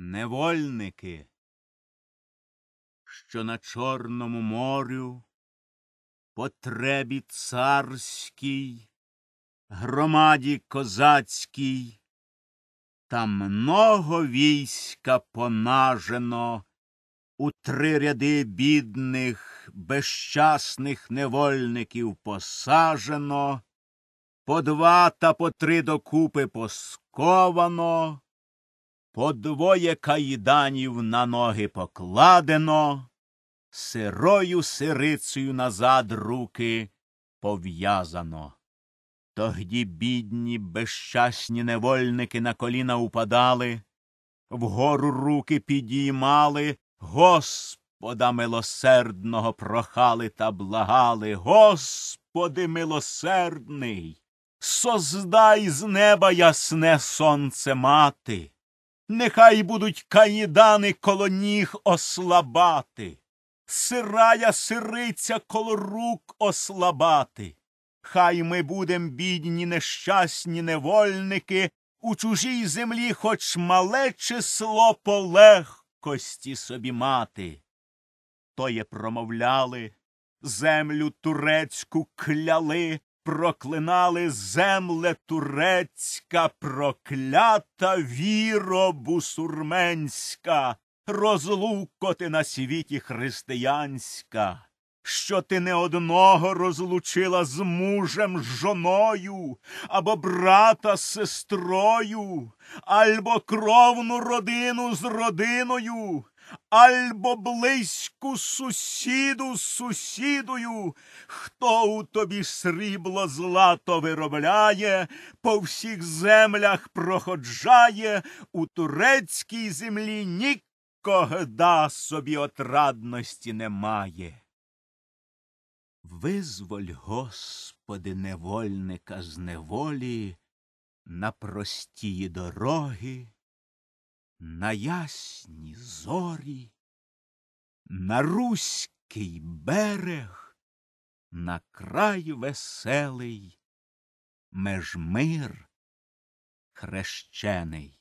невольники, що на Чорному морю потребі царській, громаді козацькій, та много війська понажено у три ряди бідних, безщасних невольників посажено, по два та по три докупи посковано. Подвоє кайданів на ноги покладено, сирою сирицею назад руки пов'язано. Тогді бідні, безщасні невольники на коліна упадали, вгору руки підіймали, Господа милосердного прохали та благали. Господи милосердний, создай з неба ясне сонце мати нехай будуть каїдани коло ніг ослабати, сирая сириця коло рук ослабати. Хай ми будем бідні, нещасні невольники, у чужій землі хоч мале число легкості собі мати. Тоє промовляли, землю турецьку кляли, проклинали земле турецька, проклята віро бусурменська, розлукоти на світі християнська. Що ти не одного розлучила з мужем з жоною, або брата з сестрою, або кровну родину з родиною, альбо близьку сусіду з сусідою, хто у тобі срібло злато виробляє, по всіх землях проходжає, у турецькій землі нікогда собі отрадності немає. Визволь, Господи, невольника з неволі на простії дороги на ясні зорі, на руський берег, на край веселий, меж мир хрещений.